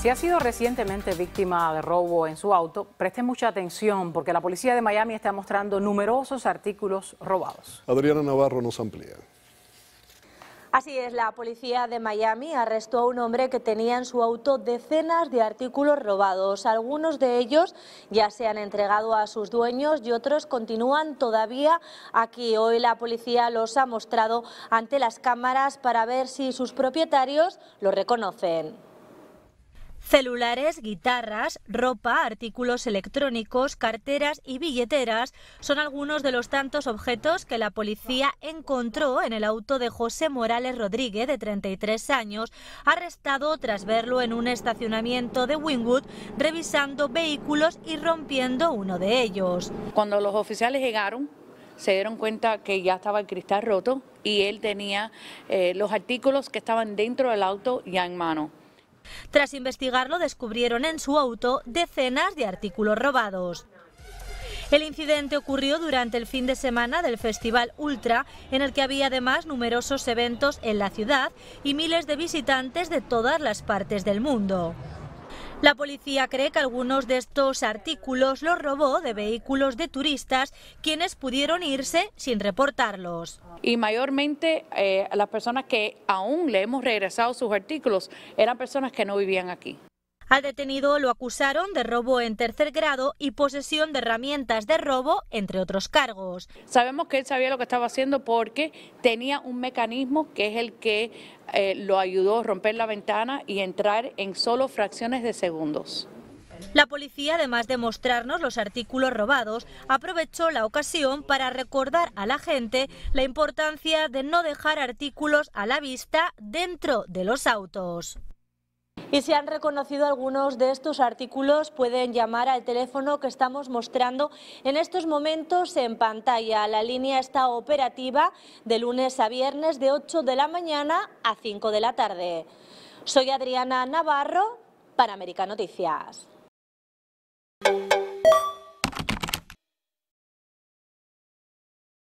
Si ha sido recientemente víctima de robo en su auto, preste mucha atención porque la policía de Miami está mostrando numerosos artículos robados. Adriana Navarro nos amplía. Así es, la policía de Miami arrestó a un hombre que tenía en su auto decenas de artículos robados. Algunos de ellos ya se han entregado a sus dueños y otros continúan todavía aquí. Hoy la policía los ha mostrado ante las cámaras para ver si sus propietarios los reconocen. Celulares, guitarras, ropa, artículos electrónicos, carteras y billeteras son algunos de los tantos objetos que la policía encontró en el auto de José Morales Rodríguez, de 33 años, arrestado tras verlo en un estacionamiento de Wynwood revisando vehículos y rompiendo uno de ellos. Cuando los oficiales llegaron, se dieron cuenta que ya estaba el cristal roto y él tenía eh, los artículos que estaban dentro del auto ya en mano. Tras investigarlo, descubrieron en su auto decenas de artículos robados. El incidente ocurrió durante el fin de semana del Festival Ultra, en el que había además numerosos eventos en la ciudad y miles de visitantes de todas las partes del mundo. La policía cree que algunos de estos artículos los robó de vehículos de turistas quienes pudieron irse sin reportarlos. Y mayormente eh, las personas que aún le hemos regresado sus artículos eran personas que no vivían aquí. Al detenido lo acusaron de robo en tercer grado y posesión de herramientas de robo, entre otros cargos. Sabemos que él sabía lo que estaba haciendo porque tenía un mecanismo que es el que eh, lo ayudó a romper la ventana y entrar en solo fracciones de segundos. La policía, además de mostrarnos los artículos robados, aprovechó la ocasión para recordar a la gente la importancia de no dejar artículos a la vista dentro de los autos. Y si han reconocido algunos de estos artículos, pueden llamar al teléfono que estamos mostrando en estos momentos en pantalla. La línea está operativa de lunes a viernes de 8 de la mañana a 5 de la tarde. Soy Adriana Navarro para América Noticias.